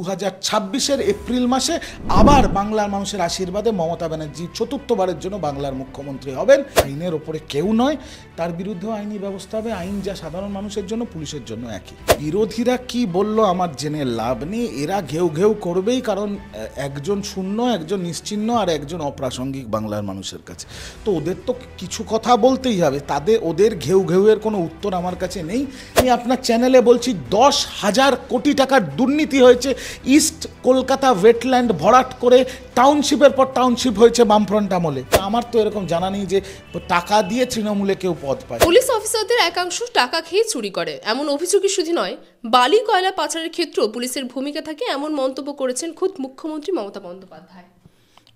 দু হাজার ছাব্বিশের এপ্রিল মাসে আবার বাংলার মানুষের আশীর্বাদে মমতা ব্যানার্জি চতুর্থবারের জন্য বাংলার মুখ্যমন্ত্রী হবেন আইনের ওপরে কেউ নয় তার বিরুদ্ধে আইনি ব্যবস্থা হবে আইন যা সাধারণ মানুষের জন্য পুলিশের জন্য একই বিরোধীরা কি বলল আমার জেনে লাভ নেই এরা ঘেউ ঘেউ করবেই কারণ একজন শূন্য একজন নিশ্চিন্ন আর একজন অপ্রাসঙ্গিক বাংলার মানুষের কাছে তো ওদের তো কিছু কথা বলতেই হবে তাদের ওদের ঘেউ ঘেউয়ের কোনো উত্তর আমার কাছে নেই আমি আপনার চ্যানেলে বলছি দশ হাজার কোটি টাকার দুর্নীতি হয়েছে ইস্ট কলকাতা ওয়েটল্যান্ড ভরাট করে টাউনশিপের পর টাউনশিপ হয়েছে বামফ্রন্ট আমলে আমার তো এরকম জানা নেই যে টাকা দিয়ে তৃণমূলে কেউ পদ পায় পুলিশ অফিসারদের একাংশ টাকা খেয়ে চুরি করে এমন অভিযোগই শুধু নয় বালি কয়লা পাচারের ক্ষেত্রেও পুলিশের ভূমিকা থাকে এমন মন্তব্য করেছেন খুদ মুখ্যমন্ত্রী মমতা বন্দ্যোপাধ্যায়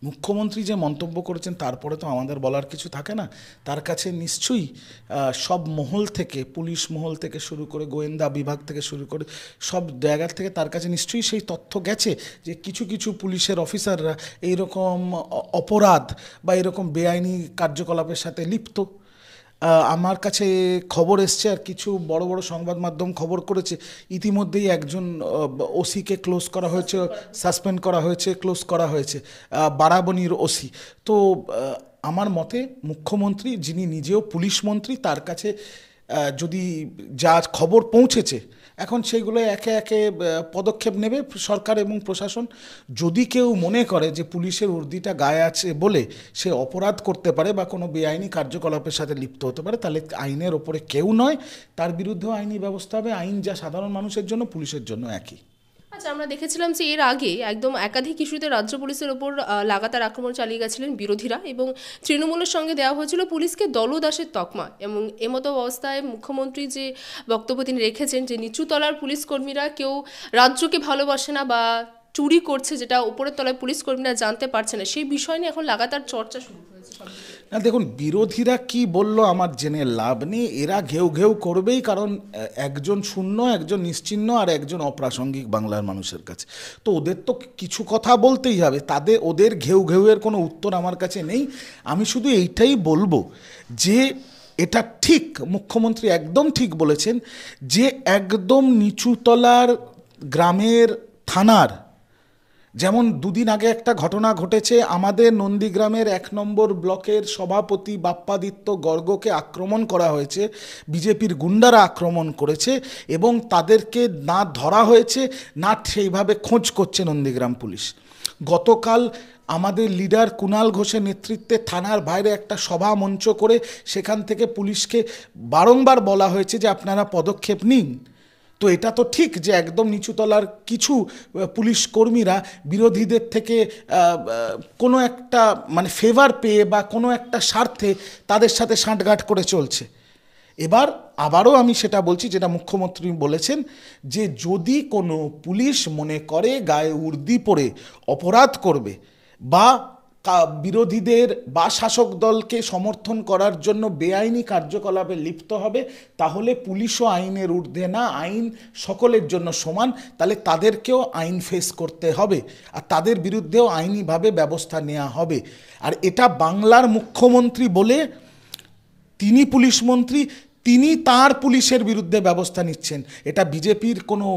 মুখ্যমন্ত্রী যে মন্তব্য করেছেন তারপরে তো আমাদের বলার কিছু থাকে না তার কাছে নিশ্চয়ই সব মহল থেকে পুলিশ মহল থেকে শুরু করে গোয়েন্দা বিভাগ থেকে শুরু করে সব জায়গার থেকে তার কাছে নিশ্চয়ই সেই তথ্য গেছে যে কিছু কিছু পুলিশের অফিসাররা এইরকম অপরাধ বা এরকম বেআইনি কার্যকলাপের সাথে লিপ্ত আমার কাছে খবর এসছে আর কিছু বড় বড় সংবাদ মাধ্যম খবর করেছে ইতিমধ্যেই একজন ওসিকে ক্লোজ করা হয়েছে সাসপেন্ড করা হয়েছে ক্লোজ করা হয়েছে বারাবনির ওসি তো আমার মতে মুখ্যমন্ত্রী যিনি নিজেও পুলিশ মন্ত্রী তার কাছে যদি যা খবর পৌঁছেছে এখন সেইগুলো একে একে পদক্ষেপ নেবে সরকার এবং প্রশাসন যদি কেউ মনে করে যে পুলিশের উর্দিটা গায়ে আছে বলে সে অপরাধ করতে পারে বা কোনো বেআইনি কার্যকলাপের সাথে লিপ্ত হতে পারে তাহলে আইনের ওপরে কেউ নয় তার বিরুদ্ধেও আইনি ব্যবস্থা হবে আইন যা সাধারণ মানুষের জন্য পুলিশের জন্য একই আমরা দেখেছিলাম যে এর আগে একদম একাধিক ইস্যুতে রাজ্য পুলিশের ওপর লাগাতার আক্রমণ চালিয়ে গেছিলেন বিরোধীরা এবং তৃণমূলের সঙ্গে দেওয়া হয়েছিল পুলিশকে দলদাসের তকমা এবং এমতো অবস্থায় মুখ্যমন্ত্রী যে বক্তব্য তিনি রেখেছেন যে নিচুতলার পুলিশ কর্মীরা কেউ রাজ্যকে ভালোবাসে না বা চুরি করছে যেটা উপরের তলায় পুলিশ কর্মীরা জানতে পারছে না সেই বিষয় নিয়ে এখন লাগাতার চর্চা শুরু হয়েছে না দেখুন বিরোধীরা কি বলল আমার জেনে লাভ নেই এরা ঘেউ ঘেউ করবেই কারণ একজন শূন্য একজন নিশ্চিন্ন আর একজন অপ্রাসঙ্গিক বাংলার মানুষের কাছে তো ওদের তো কিছু কথা বলতেই হবে তাদের ওদের ঘেউ ঘেউয়ের কোনো উত্তর আমার কাছে নেই আমি শুধু এইটাই বলবো যে এটা ঠিক মুখ্যমন্ত্রী একদম ঠিক বলেছেন যে একদম নিচুতলার গ্রামের থানার যেমন দুদিন আগে একটা ঘটনা ঘটেছে আমাদের নন্দীগ্রামের এক নম্বর ব্লকের সভাপতি বাপ্পাদিত্য গর্গকে আক্রমণ করা হয়েছে বিজেপির গুন্ডারা আক্রমণ করেছে এবং তাদেরকে না ধরা হয়েছে না সেইভাবে খোঁজ করছে নন্দীগ্রাম পুলিশ গতকাল আমাদের লিডার কুণাল ঘোষের নেতৃত্বে থানার বাইরে একটা সভা মঞ্চ করে সেখান থেকে পুলিশকে বারংবার বলা হয়েছে যে আপনারা পদক্ষেপ নিন তো এটা তো ঠিক যে একদম নিচুতলার কিছু পুলিশ কর্মীরা বিরোধীদের থেকে কোনো একটা মানে ফেভার পেয়ে বা কোনো একটা স্বার্থে তাদের সাথে সাঁটঘাট করে চলছে এবার আবারও আমি সেটা বলছি যেটা মুখ্যমন্ত্রী বলেছেন যে যদি কোনো পুলিশ মনে করে গায়ে উর্দি পরে অপরাধ করবে বা বিরোধীদের বা শাসক দলকে সমর্থন করার জন্য বেআইনি কার্যকলাপে লিপ্ত হবে তাহলে পুলিশও আইনের ঊর্ধ্বে না আইন সকলের জন্য সমান তাহলে তাদেরকেও আইন ফেস করতে হবে আর তাদের বিরুদ্ধেও আইনিভাবে ব্যবস্থা নেওয়া হবে আর এটা বাংলার মুখ্যমন্ত্রী বলে তিনি পুলিশ মন্ত্রী তিনি তার পুলিশের বিরুদ্ধে ব্যবস্থা নিচ্ছেন এটা বিজেপির কোনো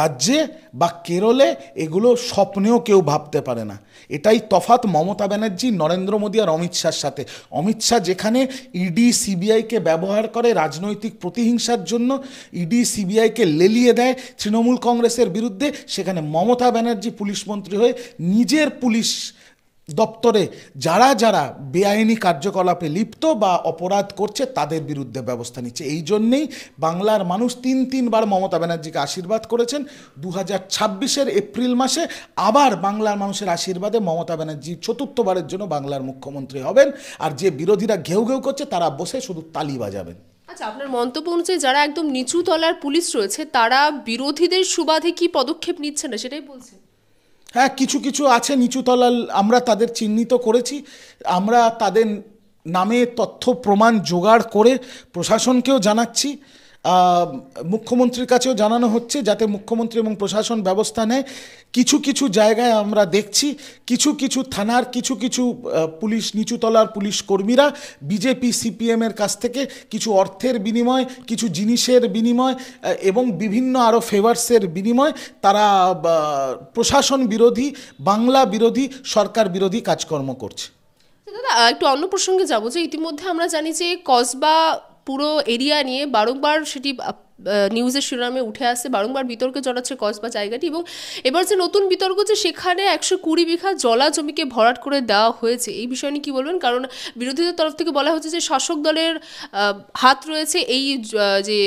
রাজ্যে বা কেরলে এগুলো স্বপ্নেও কেউ ভাবতে পারে না এটাই তফাত মমতা ব্যানার্জি নরেন্দ্র মোদী আর অমিত শাহর সাথে অমিত শাহ যেখানে ইডি e সিবিআইকে ব্যবহার করে রাজনৈতিক প্রতিহিংসার জন্য ইডি e সিবিআইকে লেলিয়ে দেয় তৃণমূল কংগ্রেসের বিরুদ্ধে সেখানে মমতা ব্যানার্জি পুলিশ মন্ত্রী হয়ে নিজের পুলিশ দপ্তরে যারা যারা বেআইনি কার্যকলাপে লিপ্ত বা অপরাধ করছে তাদের বিরুদ্ধে ব্যবস্থা নিচ্ছে এই জন্যেই বাংলার মানুষ তিন তিনবার মমতা ব্যানার্জিকে আশীর্বাদ করেছেন দু হাজার ছাব্বিশের এপ্রিল মাসে আবার বাংলার মানুষের আশীর্বাদে মমতা ব্যানার্জি চতুর্থবারের জন্য বাংলার মুখ্যমন্ত্রী হবেন আর যে বিরোধীরা ঘেউ ঘেউ করছে তারা বসে শুধু তালি বাজাবেন আচ্ছা আপনার মন্তব্য অনুযায়ী যারা একদম নিচু তলার পুলিশ রয়েছে তারা বিরোধীদের সুবাদে কি পদক্ষেপ নিচ্ছে না সেটাই বলছে হ্যাঁ কিছু কিছু আছে নিচুতলাল আমরা তাদের চিহ্নিত করেছি আমরা তাদের নামে তথ্য প্রমাণ জোগাড় করে প্রশাসনকেও জানাচ্ছি মুখ্যমন্ত্রীর কাছেও জানানো হচ্ছে যাতে মুখ্যমন্ত্রী এবং প্রশাসন ব্যবস্থা নেয় কিছু কিছু জায়গায় আমরা দেখছি কিছু কিছু থানার কিছু কিছু পুলিশ নিচুতলার পুলিশ কর্মীরা বিজেপি সিপিএমের কাছ থেকে কিছু অর্থের বিনিময় কিছু জিনিসের বিনিময় এবং বিভিন্ন আরও ফেভার্সের বিনিময় তারা প্রশাসন বিরোধী বাংলা বিরোধী সরকার বিরোধী কাজকর্ম করছে আচ্ছা দাদা একটু অন্য প্রসঙ্গে যাবো যে ইতিমধ্যে আমরা জানি যে কসবা পুরো এরিয়া নিয়ে বারংবার সেটি নিউজের শিরোনামে উঠে আসছে বারংবার বিতর্কে জড়াচ্ছে কসবা জায়গাটি এবং এবার যে নতুন বিতর্ক যে সেখানে একশো কুড়ি বিঘা জলা জমিকে ভরাট করে দেওয়া হয়েছে এই বিষয় নিয়ে কী বলবেন কারণ বিরোধীদের তরফ থেকে বলা হচ্ছে যে শাসক দলের হাত রয়েছে এই যে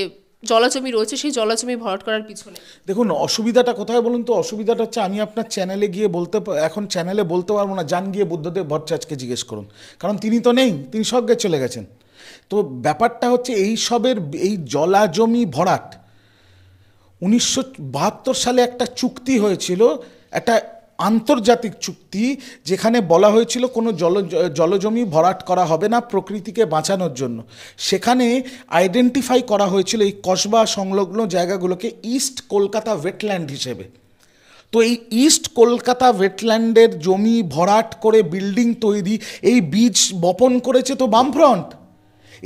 জলাজমি রয়েছে সেই জলাজমি ভরাট করার পিছনে দেখুন অসুবিধাটা কোথায় বলুন তো অসুবিধাটা হচ্ছে আমি আপনার চ্যানেলে গিয়ে বলতে এখন চ্যানেলে বলতে পারবো না যান গিয়ে বুদ্ধদেব ভট্টাচার্যকে জিজ্ঞেস করুন কারণ তিনি তো নেই তিনি সজ্ঞে চলে গেছেন তো ব্যাপারটা হচ্ছে এই সবের এই জলাজমি ভরাট উনিশশো সালে একটা চুক্তি হয়েছিল একটা আন্তর্জাতিক চুক্তি যেখানে বলা হয়েছিল কোনো জল জলজমি ভরাট করা হবে না প্রকৃতিকে বাঁচানোর জন্য সেখানে আইডেন্টিফাই করা হয়েছিল এই কসবা সংলগ্ন জায়গাগুলোকে ইস্ট কলকাতা ওয়েটল্যান্ড হিসেবে তো এই ইস্ট কলকাতা ওয়েটল্যান্ডের জমি ভরাট করে বিল্ডিং তৈরি এই বীজ বপন করেছে তো বামফ্রন্ট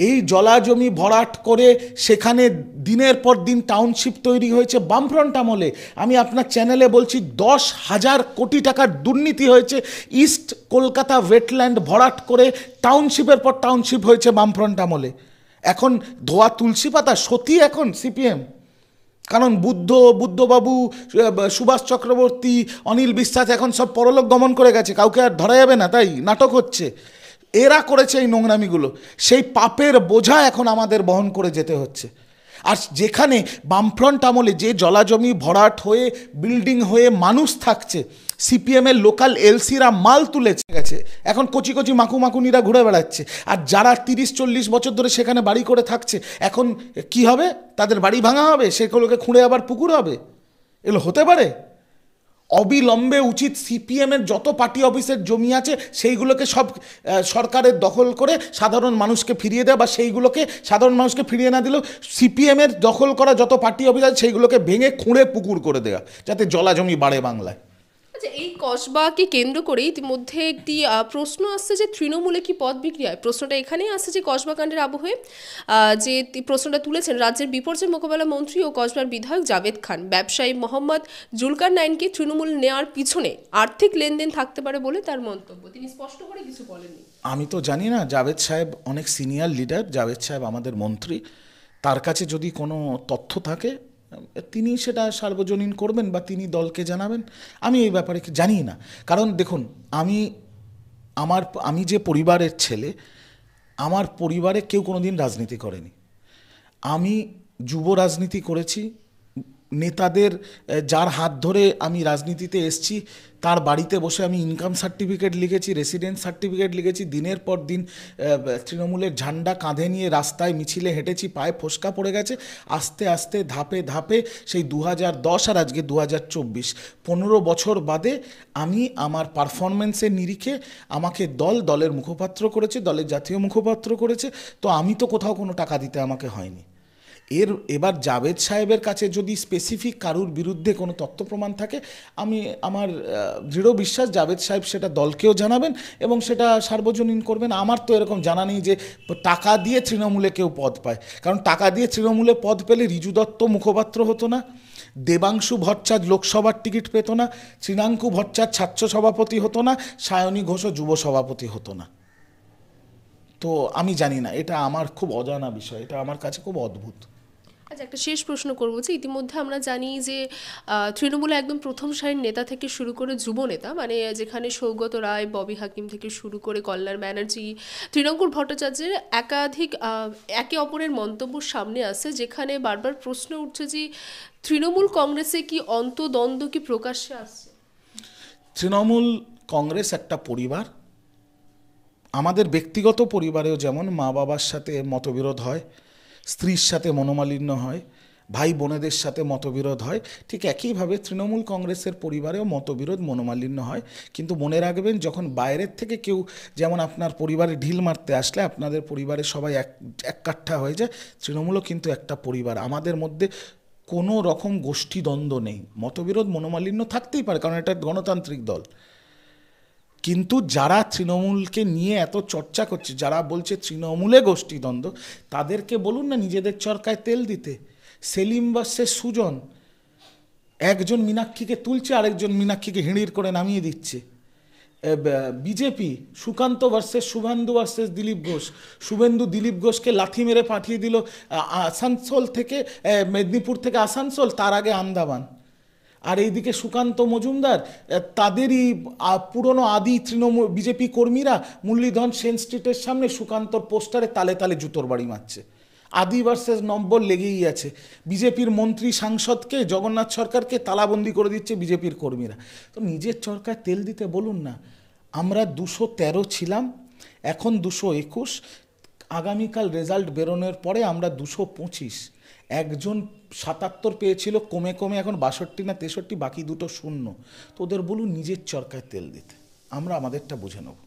এই জলাজমি ভরাট করে সেখানে দিনের পর দিন টাউনশিপ তৈরি হয়েছে বামফ্রন্ট আমলে আমি আপনার চ্যানেলে বলছি দশ হাজার কোটি টাকার দুর্নীতি হয়েছে ইস্ট কলকাতা ওয়েটল্যান্ড ভরাট করে টাউনশিপের পর টাউনশিপ হয়েছে বামফ্রন্ট আমলে এখন ধোয়া তুলসী পাতা সত্যি এখন সিপিএম কারণ বুদ্ধ বুদ্ধবাবু সুভাষ চক্রবর্তী অনিল বিশ্বাস এখন সব পরলোক গমন করে গেছে কাউকে আর ধরা যাবে না তাই নাটক হচ্ছে এরা করেছে এই নোংরামিগুলো সেই পাপের বোঝা এখন আমাদের বহন করে যেতে হচ্ছে আর যেখানে বামফ্রন্ট আমলে যে জলাজমি ভরাট হয়ে বিল্ডিং হয়ে মানুষ থাকছে সিপিএমের লোকাল এলসিরা মাল তুলে গেছে এখন কচি কচি মাকু মাকুনিরা ঘুরে বেড়াচ্ছে আর যারা তিরিশ চল্লিশ বছর ধরে সেখানে বাড়ি করে থাকছে এখন কি হবে তাদের বাড়ি ভাঙা হবে সেগুলোকে খুঁড়ে আবার পুকুর হবে এগুলো হতে পারে অবিলম্বে উচিত সিপিএমের যত পার্টি অফিসের জমি আছে সেইগুলোকে সব সরকারের দখল করে সাধারণ মানুষকে ফিরিয়ে দেওয়া বা সেইগুলোকে সাধারণ মানুষকে ফিরিয়ে না দিলেও সিপিএমের দখল করা যত পার্টি অফিস আছে সেইগুলোকে ভেঙে খুঁড়ে পুকুর করে দেওয়া যাতে জলাজমি বাড়ে বাংলায় এই কসবাকে কেন্দ্র করে ইতিমধ্যে একটি প্রশ্ন আসছে যে তৃণমূলে কি পদ বিক্রি হয় প্রশ্নটা এখানেই আসছে যে কাণ্ডের আবহে যে প্রশ্নটা তুলেছেন রাজ্যের বিপর্যয় মোকাবেলা মন্ত্রী ও কসবার বিধায়ক জাভেদ খান ব্যবসায়ী মোহাম্মদ জুলকার নাইনকে তৃণমূল নেওয়ার পিছনে আর্থিক লেনদেন থাকতে পারে বলে তার মন্তব্য তিনি স্পষ্ট করে কিছু বলেননি আমি তো জানি না জাভেদ সাহেব অনেক সিনিয়র লিডার জাভেদ সাহেব আমাদের মন্ত্রী তার কাছে যদি কোনো তথ্য থাকে তিনি সেটা সার্বজনীন করবেন বা তিনি দলকে জানাবেন আমি এই ব্যাপারে জানি না কারণ দেখুন আমি আমার আমি যে পরিবারের ছেলে আমার পরিবারে কেউ কোনো দিন রাজনীতি করেনি আমি যুব রাজনীতি করেছি নেতাদের যার হাত ধরে আমি রাজনীতিতে এসছি তার বাড়িতে বসে আমি ইনকাম সার্টিফিকেট লিখেছি রেসিডেন্স সার্টিফিকেট লিখেছি দিনের পর দিন তৃণমূলের ঝান্ডা কাঁধে নিয়ে রাস্তায় মিছিলে হেঁটেছি পায়ে ফোসকা পড়ে গেছে আস্তে আস্তে ধাপে ধাপে সেই দু আর আজকে দু হাজার চব্বিশ পনেরো বছর বাদে আমি আমার পারফরমেন্সের নিরিখে আমাকে দল দলের মুখপাত্র করেছে দলের জাতীয় মুখপাত্র করেছে তো আমি তো কোথাও কোনো টাকা দিতে আমাকে হয়নি এর এবার জাভেদ সাহেবের কাছে যদি স্পেসিফিক কারুর বিরুদ্ধে কোনো তথ্য প্রমাণ থাকে আমি আমার দৃঢ় বিশ্বাস জাভেদ সাহেব সেটা দলকেও জানাবেন এবং সেটা সার্বজনীন করবেন আমার তো এরকম জানা নেই যে টাকা দিয়ে তৃণমূলে কেউ পদ পায় কারণ টাকা দিয়ে তৃণমূলে পদ পেলে রিজু দত্ত মুখপাত্র হতো না দেবাংশু ভট্টাচার্য লোকসভার টিকিট পেত না শ্রীনাঙ্কু ভট্টাচার্য ছাত্র সভাপতি হতো না সায়নী ঘোষ যুব সভাপতি হতো না তো আমি জানি না এটা আমার খুব অজানা বিষয় এটা আমার কাছে খুব অদ্ভুত আচ্ছা একটা শেষ প্রশ্ন করব যে ইতিমধ্যে আমরা জানি যে তৃণমূলে একদম প্রথম সারির নেতা থেকে শুরু করে যুব নেতা মানে যেখানে সৌগত রায় ববি হাকিম থেকে শুরু করে কল্যাণ ব্যানার্জি তৃণমূল ভট্টাচার্যের একাধিক একে অপরের মন্তব্য সামনে আসে যেখানে বারবার প্রশ্ন উঠছে যে তৃণমূল কংগ্রেসে কি অন্তদ্বন্দ্ব কি প্রকাশ্যে আসছে তৃণমূল কংগ্রেস একটা পরিবার আমাদের ব্যক্তিগত পরিবারেও যেমন মা বাবার সাথে মতবিরোধ হয় স্ত্রীর সাথে মনোমালিন্য হয় ভাই বোনেদের সাথে মতবিরোধ হয় ঠিক একইভাবে তৃণমূল কংগ্রেসের পরিবারেও মতবিরোধ মনোমালিন্য হয় কিন্তু মনে রাখবেন যখন বাইরের থেকে কেউ যেমন আপনার পরিবারে ঢিল মারতে আসলে আপনাদের পরিবারে সবাই এক এক কাঠা হয়ে যায় তৃণমূলও কিন্তু একটা পরিবার আমাদের মধ্যে কোনো রকম গোষ্ঠীদ্বন্দ্ব নেই মতবিরোধ মনোমালিন্য থাকতেই পারে কারণ এটা গণতান্ত্রিক দল কিন্তু যারা তৃণমূলকে নিয়ে এত চর্চা করছে যারা বলছে তৃণমূলে গোষ্ঠীদ্বন্দ্ব তাদেরকে বলুন না নিজেদের চরকায় তেল দিতে সেলিম বাসে সুজন একজন মীনাক্ষীকে তুলছে আরেকজন মীনাক্ষীকে হিঁড়ির করে নামিয়ে দিচ্ছে বিজেপি সুকান্ত ভার্সেস শুভেন্দু ভার্সেস দিলীপ ঘোষ শুভেন্দু দিলীপ ঘোষকে লাথি মেরে পাঠিয়ে দিল আসানসোল থেকে মেদিনীপুর থেকে আসানসোল তার আগে আমদাবান আর এইদিকে সুকান্ত মজুমদার তাদেরই পুরনো আদি তৃণমূল বিজেপি কর্মীরা মুরলীধন সেন স্ট্রিটের সামনে সুকান্তর পোস্টারে তালে তালে জুতোর বাড়ি মারছে আদি ভার্সেস নম্বর লেগেই আছে বিজেপির মন্ত্রী সাংসদকে জগন্নাথ সরকারকে তালাবন্দি করে দিচ্ছে বিজেপির কর্মীরা তো নিজের চরকায় তেল দিতে বলুন না আমরা দুশো তেরো ছিলাম এখন দুশো একুশ আগামীকাল রেজাল্ট বেরোনোর পরে আমরা দুশো পঁচিশ একজন সাতাত্তর পেয়েছিল কমে কমে এখন বাষট্টি না তেষট্টি বাকি দুটো শূন্য তো ওদের বলুন নিজের চরকায় তেল দিতে আমরা আমাদেরটা বুঝে নেব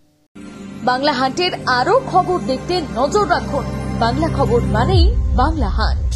বাংলা হাটের আরও খবর দেখতে নজর রাখুন বাংলা খবর মানেই বাংলা হাট